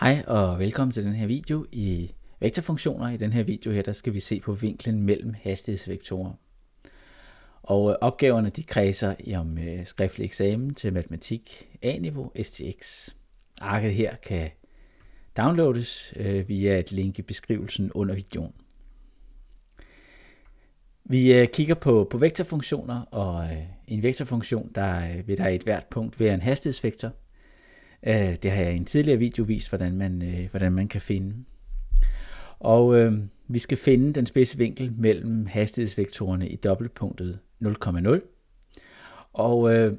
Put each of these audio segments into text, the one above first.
Hej og velkommen til den her video. I vektorfunktioner i den her video her, der skal vi se på vinklen mellem hastighedsvektorer. Og øh, opgaverne de kredser om øh, skriftlig eksamen til matematik A-niveau STX. Arket her kan downloades øh, via et link i beskrivelsen under videoen. Vi kigger på, på vektorfunktioner, og en vektorfunktion der vil der i et hvert punkt være en hastighedsvektor – Øh, det har jeg i en tidligere video vist, hvordan man, øh, hvordan man kan finde. Og øh, vi skal finde den spidse vinkel mellem hastighedsvektorerne i dobbeltpunktet 0,0. Og øh,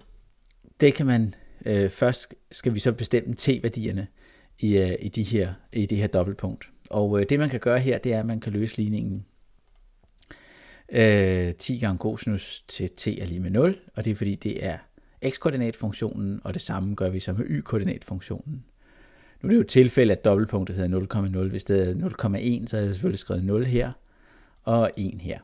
det kan man øh, først skal vi så bestemme t-værdierne i, øh, i, de her, i det her dobbeltpunkt. Og øh, det man kan gøre her, det er, at man kan løse ligningen øh, 10 gange cosinus til t er lige med 0, og det er fordi det er x-koordinatfunktionen, og det samme gør vi så med y-koordinatfunktionen. Nu er det jo et tilfælde, at dobbeltpunktet hedder 0,0. Hvis det er 0,1, så havde jeg selvfølgelig skrevet 0 her og 1 her.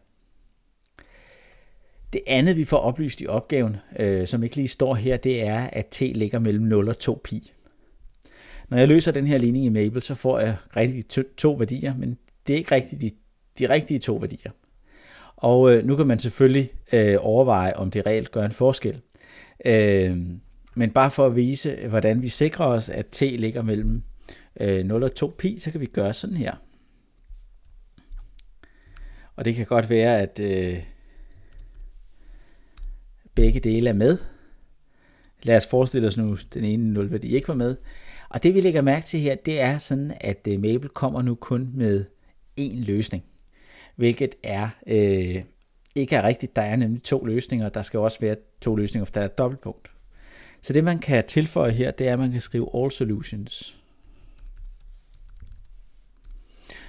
Det andet, vi får oplyst i opgaven, øh, som ikke lige står her, det er, at t ligger mellem 0 og 2 pi. Når jeg løser den her ligning i Maple, så får jeg rigtig to, to værdier, men det er ikke rigtig de, de rigtige to værdier. Og øh, nu kan man selvfølgelig øh, overveje, om det reelt gør en forskel. Øh, men bare for at vise, hvordan vi sikrer os, at t ligger mellem øh, 0 og 2 pi, så kan vi gøre sådan her. Og det kan godt være, at øh, begge dele er med. Lad os forestille os nu, den ene nulværdi ikke var med. Og det vi lægger mærke til her, det er sådan, at øh, Mabel kommer nu kun med én løsning, hvilket er øh, ikke er rigtigt. Der er nemlig to løsninger, og der skal også være to løsninger, for der er et dobbeltpunkt. Så det man kan tilføje her, det er, at man kan skrive all solutions.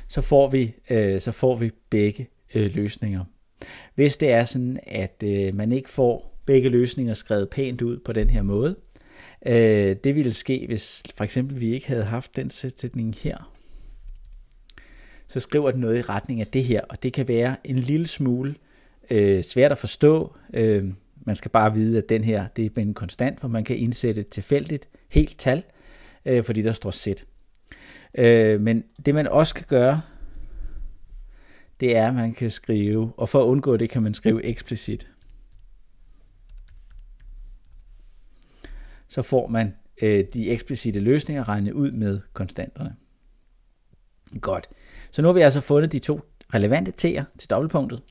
Så får vi, øh, så får vi begge øh, løsninger. Hvis det er sådan, at øh, man ikke får begge løsninger skrevet pænt ud på den her måde, øh, det ville ske, hvis for eksempel vi ikke havde haft den sætning her, så skriver den noget i retning af det her, og det kan være en lille smule øh, svært at forstå. Øh, man skal bare vide, at den her det er en konstant, hvor man kan indsætte et tilfældigt helt tal, øh, fordi der står sæt. Øh, men det man også kan gøre, det er, at man kan skrive, og for at undgå det, kan man skrive eksplicit. Så får man øh, de eksplicite løsninger regnet ud med konstanterne. Godt. Så nu har vi altså fundet de to relevante t'er til dobbeltpunktet.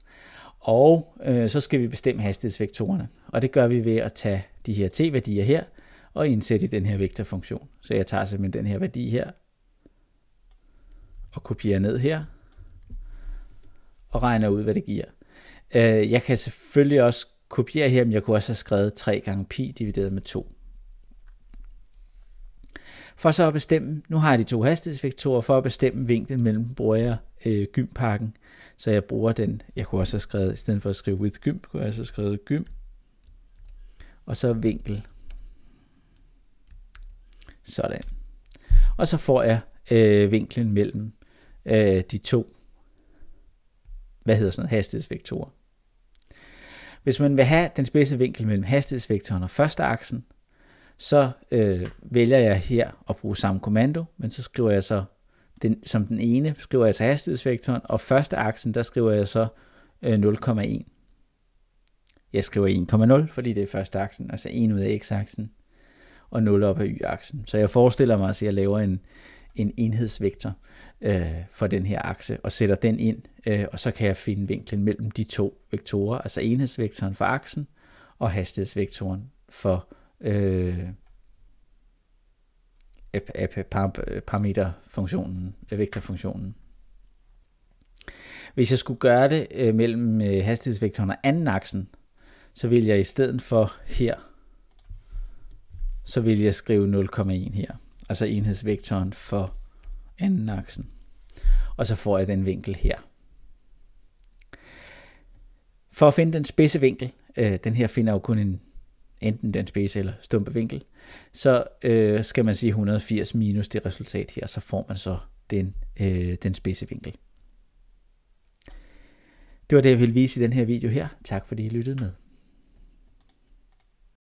Og øh, så skal vi bestemme hastighedsvektorerne. Og det gør vi ved at tage de her t-værdier her og indsætte i den her vektorfunktion. Så jeg tager simpelthen den her værdi her og kopierer ned her og regner ud, hvad det giver. Øh, jeg kan selvfølgelig også kopiere her, men jeg kunne også have skrevet 3 gange pi divideret med 2. For så at bestemme, nu har jeg de to hastighedsvektorer, for at bestemme vinklen mellem, bruger jeg øh, gympakken, så jeg bruger den. Jeg kunne også have skrevet, i stedet for at skrive with gym, kunne jeg også have skrevet gym, og så vinkel. Sådan. Og så får jeg øh, vinklen mellem øh, de to, hvad hedder sådan noget, hastighedsvektorer. Hvis man vil have den spidse vinkel mellem hastighedsvektoren og første aksen, så øh, vælger jeg her at bruge samme kommando, men så skriver jeg så den, som den ene skriver jeg så hastighedsvektoren, og første aksen, der skriver jeg så 0,1. Øh, jeg skriver 1,0, fordi det er første aksen, altså 1 ud af x-aksen, og 0 op af y-aksen. Så jeg forestiller mig, at jeg laver en, en enhedsvektor øh, for den her akse, og sætter den ind, øh, og så kan jeg finde vinklen mellem de to vektorer, altså enhedsvektoren for aksen, og hastighedsvektoren for øh, parameterfunktionen, vektorfunktionen. Hvis jeg skulle gøre det øh, mellem øh, hastighedsvektoren og anden aksen, så vil jeg i stedet for her, så vil jeg skrive 0,1 her. Altså enhedsvektoren for anden aksen. Og så får jeg den vinkel her. For at finde den spidse vinkel, øh, den her finder jo kun en enten den spids eller stumpe vinkel, så øh, skal man sige 180 minus det resultat her, så får man så den, øh, den spidse vinkel. Det var det, jeg ville vise i den her video her. Tak fordi I lyttede med.